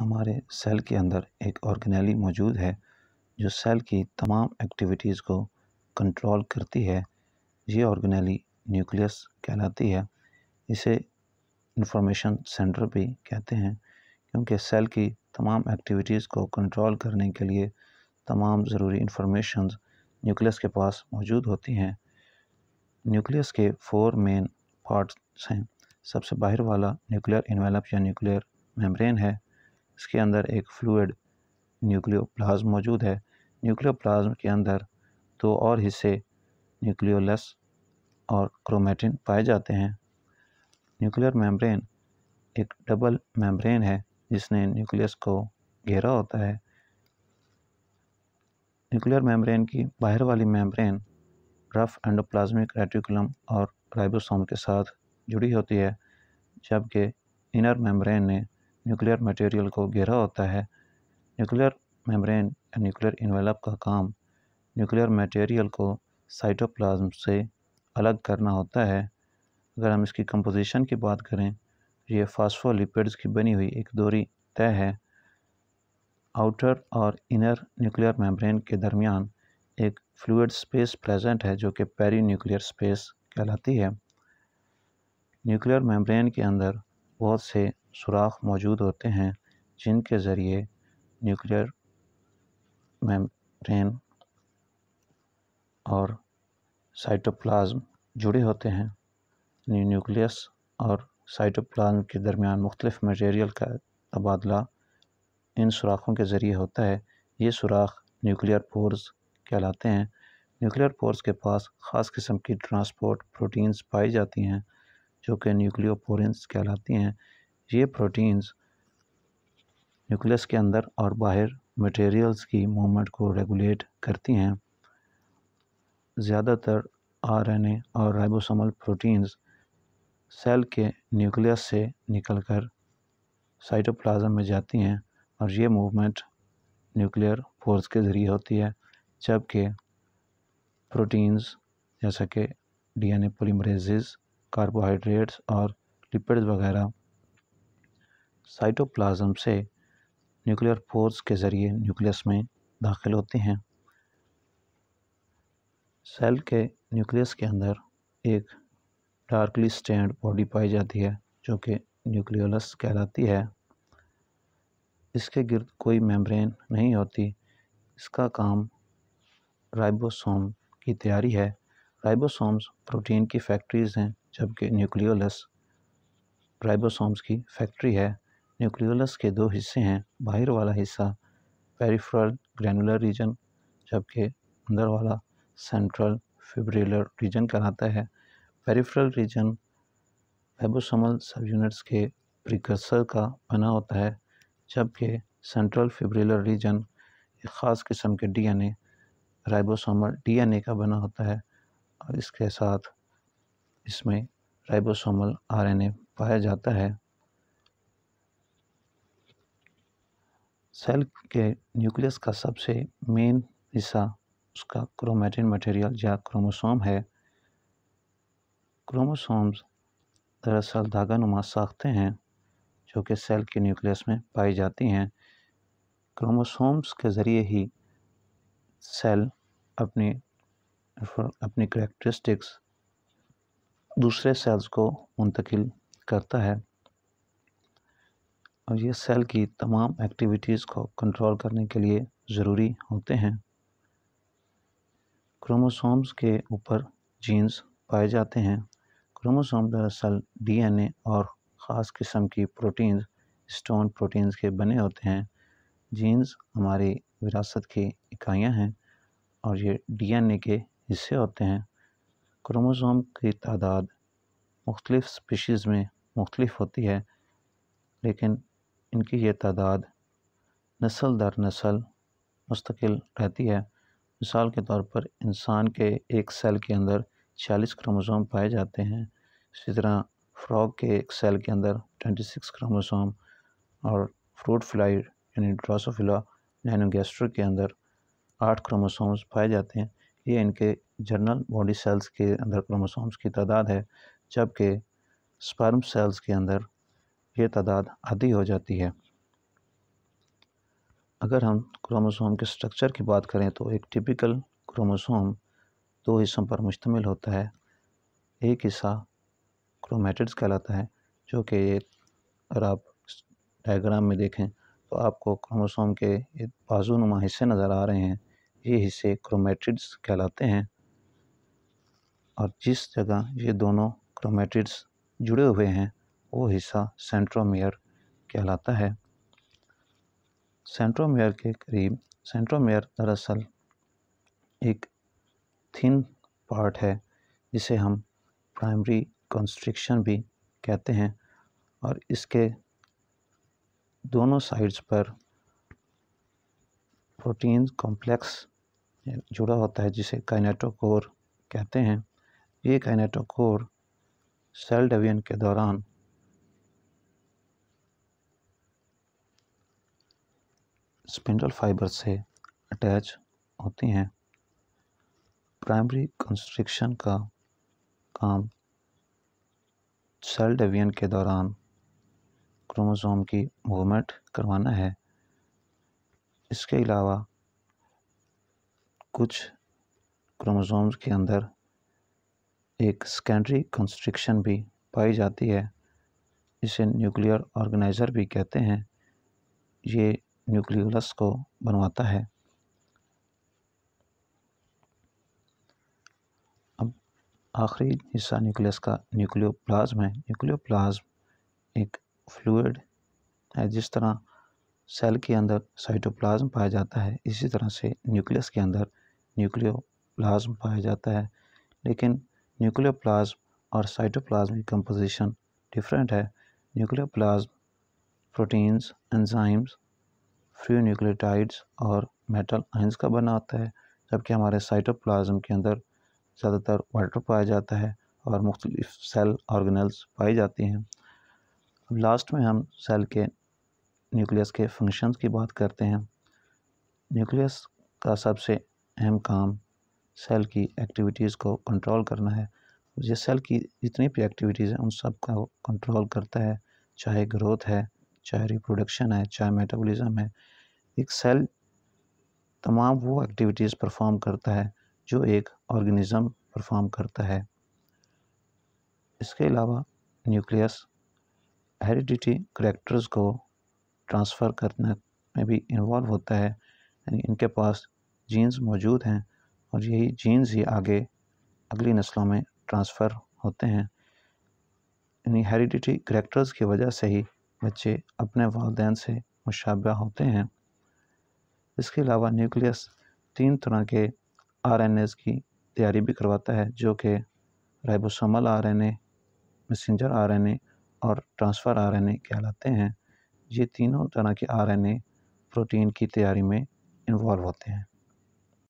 हमारे सेल के अंदर एक ऑर्गेनली मौजूद है जो सेल की तमाम एक्टिविटीज़ को कंट्रोल करती है ये ऑर्गेनली न्यूक्लियस कहलाती है इसे इंफॉर्मेशन सेंटर भी कहते हैं क्योंकि सेल की तमाम एक्टिविटीज़ को कंट्रोल करने के लिए तमाम ज़रूरी इंफॉर्मेशन न्यूक्लियस के पास मौजूद होती हैं न्यूक्लियस के फोर मेन पार्ट्स हैं सबसे बाहर वाला न्यूक्लियर इन्वेलप या न्यूक्लियर मेम्ब्रेन है इसके अंदर एक फ्लूड न्यूक्लियोप्लाज्म मौजूद है न्यूक्लियोप्लाज्म के अंदर दो और हिस्से न्यूक्लियोलस और क्रोमेटिन पाए जाते हैं न्यूक्लियर मेम्ब्रेन एक डबल मेम्ब्रेन है जिसने न्यूक्लियस को घेरा होता है न्यूक्लियर मेम्ब्रेन की बाहर वाली मेम्ब्रेन रफ एंडोप्लाज्मिक रेटिकुलम और राइबोसोम के साथ जुड़ी होती है जबकि इनर मेम्ब्रेन ने न्यूक्लियर मटेरियल को घेरा होता है न्यूक्लियर मेम्ब्रेन या न्यूक्लियर इन्वेलप का काम न्यूक्लियर मटेरियल को साइटोप्लाज्म से अलग करना होता है अगर हम इसकी कंपोजिशन की बात करें तो ये फास्फोलिपिड्स की बनी हुई एक दूरी तय है आउटर और इनर न्यूक्लियर मेम्ब्रेन के दरमियान एक फ्लूड स्पेस प्रेजेंट है जो कि पेरी न्यूक्लियर स्पेस कहलाती है न्यूक्लियर मेम्ब्रेन के अंदर बहुत से सुराख मौजूद होते हैं जिनके ज़रिए न्यूक्लियर मेम्ब्रेन और साइटोप्लाज्म जुड़े होते हैं न्यूक्लियस और साइटोप्लाज्म के दरमियान मुख्तलिफ मटेरियल का तबादला इन सुराखों के ज़रिए होता है ये सुराख न्यूक्लियर पोर्स कहलाते हैं न्यूक्लियर पोर्स के पास ख़ास किस्म की ट्रांसपोर्ट प्रोटीन्स पाई जाती हैं जो कि न्यूक्लियोपोरेंस कहलाती हैं ये प्रोटीन्स न्यूक्लियस के अंदर और बाहर मटेरियल्स की मूवमेंट को रेगुलेट करती हैं ज़्यादातर आरएनए और राइबोसोमल प्रोटीन्स सेल के न्यूक्लियस से निकलकर साइटोप्लाज्म में जाती हैं और ये मूवमेंट न्यूक्लियर फोर्स के ज़रिए होती है जबकि प्रोटीन्स जैसा कि डीएनए एन कार्बोहाइड्रेट्स और लिपिड्स वगैरह साइटोप्लाज्म से न्यूक्लियर फोर्स के ज़रिए न्यूक्लियस में दाखिल होते हैं सेल के न्यूक्लियस के अंदर एक डार्कली स्टेंड बॉडी पाई जाती है जो कि न्यूक्लियोलस कहलाती है इसके गिर्द कोई मेम्ब्रेन नहीं होती इसका काम राइबोसोम की तैयारी है राइबोसोम्स प्रोटीन की फैक्ट्रीज हैं जबकि न्यूक्लियोलस राइबोसोम्स की फैक्ट्री है न्यूक्लियोलस के दो हिस्से हैं बाहर वाला हिस्सा पेरीफ्रल ग्रैनुलर रीजन जबकि अंदर वाला सेंट्रल फिब्रिलर रीजन कहलाता है पेरीफ्रल रीजन एबोसोमल सब यूनिट्स के प्रिकर्सर का बना होता है जबकि सेंट्रल फिब्रिलर रीजन एक ख़ास किस्म के डीएनए राइबोसोमल डीएनए का बना होता है और इसके साथ इसमें राइबोसोमल आरएनए पाया जाता है सेल के न्यूक्लियस का सबसे मेन हिस्सा उसका क्रोमेटिन मटेरियल या क्रोमोसोम है क्रोमोसोम्स दरअसल धागानुमा साखते हैं जो कि सेल के न्यूक्लियस में पाई जाती हैं क्रोमोसोम्स के ज़रिए ही सेल अपनी अपनी करेक्टरिस्टिक्स दूसरे सेल्स को मुंतकिल करता है और ये सेल की तमाम एक्टिविटीज़ को कंट्रोल करने के लिए ज़रूरी होते हैं क्रोमोसोम्स के ऊपर जीन्स पाए जाते हैं क्रोमोसोम दरअसल डीएनए और ख़ास किस्म की प्रोटीन्स स्टोन प्रोटीन्स के बने होते हैं जीन्स हमारी विरासत की इकाइयां हैं और ये डीएनए के हिस्से होते हैं क्रोमोसोम की तादाद मुख्तलिफ़ स्पीशीज़ में मुख्तलिफ होती है लेकिन इनकी ये तादाद नस्ल दर नस्ल मुस्तकिल रहती है मिसाल के तौर पर इंसान के एक सेल के अंदर छियालीस क्रोमोसोम पाए जाते हैं इसी तरह फ्रॉग के एक सेल के अंदर ट्वेंटी सिक्स क्रोमोसोम और फ्रूट फ्लाई यानी ड्रोसोफिला नैनोगेस्ट्रो के अंदर आठ क्रोमोसोम्स पाए जाते हैं ये इनके जर्नल बॉडी सेल्स के अंदर क्रोमोसोम्स की तादाद है जबकि स्पर्म सेल्स के अंदर ये तादाद आधी हो जाती है अगर हम क्रोमोसोम के स्ट्रक्चर की बात करें तो एक टिपिकल क्रोमोसोम दो हिस्सों पर मुश्तमिल होता है एक हिस्सा क्रोमेटिड्स कहलाता है जो कि अगर आप डायग्राम में देखें तो आपको क्रोमोसोम के बाजूनुमा हिस्से नज़र आ रहे हैं ये हिस्से क्रोमेटिड्स कहलाते हैं और जिस जगह ये दोनों क्रोमेटिड्स जुड़े हुए हैं वो हिस्सा सेंट्रोमियर कहलाता है सेंट्रोमेयर के करीब सेंट्रोमियर दरअसल एक थिन पार्ट है जिसे हम प्राइमरी कंस्ट्रिक्शन भी कहते हैं और इसके दोनों साइड्स पर प्रोटीन कॉम्प्लेक्स जुड़ा होता है जिसे काइनेटोकोर कहते हैं ये काइनेटोकोर सेल डिवीजन के दौरान स्पिंडल फाइबर से अटैच होती हैं प्राइमरी कंस्ट्रक्शन का काम सेल डिवीजन के दौरान क्रोमोसोम की मूवमेंट करवाना है इसके अलावा कुछ क्रोमोसोम्स के अंदर एक सेकेंडरी कंस्ट्रिक्शन भी पाई जाती है इसे न्यूक्लियर ऑर्गेनाइज़र भी कहते हैं ये न्यूक्लियोलस को बनवाता है अब आखिरी हिस्सा न्यूक्लियस का न्यूक्लियोप्लाज्म है न्यूक्लियोप्लाज्म एक फ्लूड है जिस तरह सेल के अंदर साइटोप्लाज्म पाया जाता है इसी तरह से न्यूक्लियस के अंदर न्यूक्लियोप्लाज्म पाया जाता है लेकिन न्यूक्लियोप्लाज्म और साइटोप्लाज्म की कंपोजिशन डिफरेंट है nucleoplasm proteins enzymes free nucleotides और मेटल आइंस का बना होता है जबकि हमारे साइटोप्लाज्म के अंदर ज़्यादातर वाटर पाया जाता है और मुख्तलिफ सेल ऑर्गेनल्स पाई जाती हैं अब लास्ट में हम सेल के न्यूक्लियस के फंक्शंस की बात करते हैं न्यूक्लियस का सबसे अहम काम सेल की एक्टिविटीज़ को कंट्रोल करना है जिस सेल की जितनी भी एक्टिविटीज़ हैं उन सब का कंट्रोल करता है चाहे ग्रोथ है चाहे रिप्रोडक्शन है चाहे मेटाबॉलिज्म है एक सेल तमाम वो एक्टिविटीज़ परफॉर्म करता है जो एक ऑर्गेनिज़म परफॉर्म करता है इसके अलावा न्यूक्लियस हेरिडिटी करेक्टर्स को ट्रांसफ़र करने में भी इन्वॉल्व होता है यानी इनके पास जीन्स मौजूद हैं और यही जीन्स ही आगे अगली नस्लों में ट्रांसफ़र होते हैं यानी हेरिडिटी करेक्टर्स की वजह से ही बच्चे अपने वालदेन से मुशाबा होते हैं इसके अलावा न्यूक्लियस तीन तरह के आर की तैयारी भी करवाता है जो कि ribosomal R N A messenger R N A और ट्रांसफ़र आर एन ए कहलाते हैं ये तीनों तरह के आर एन ए प्रोटीन की तैयारी में इन्वॉल्व होते हैं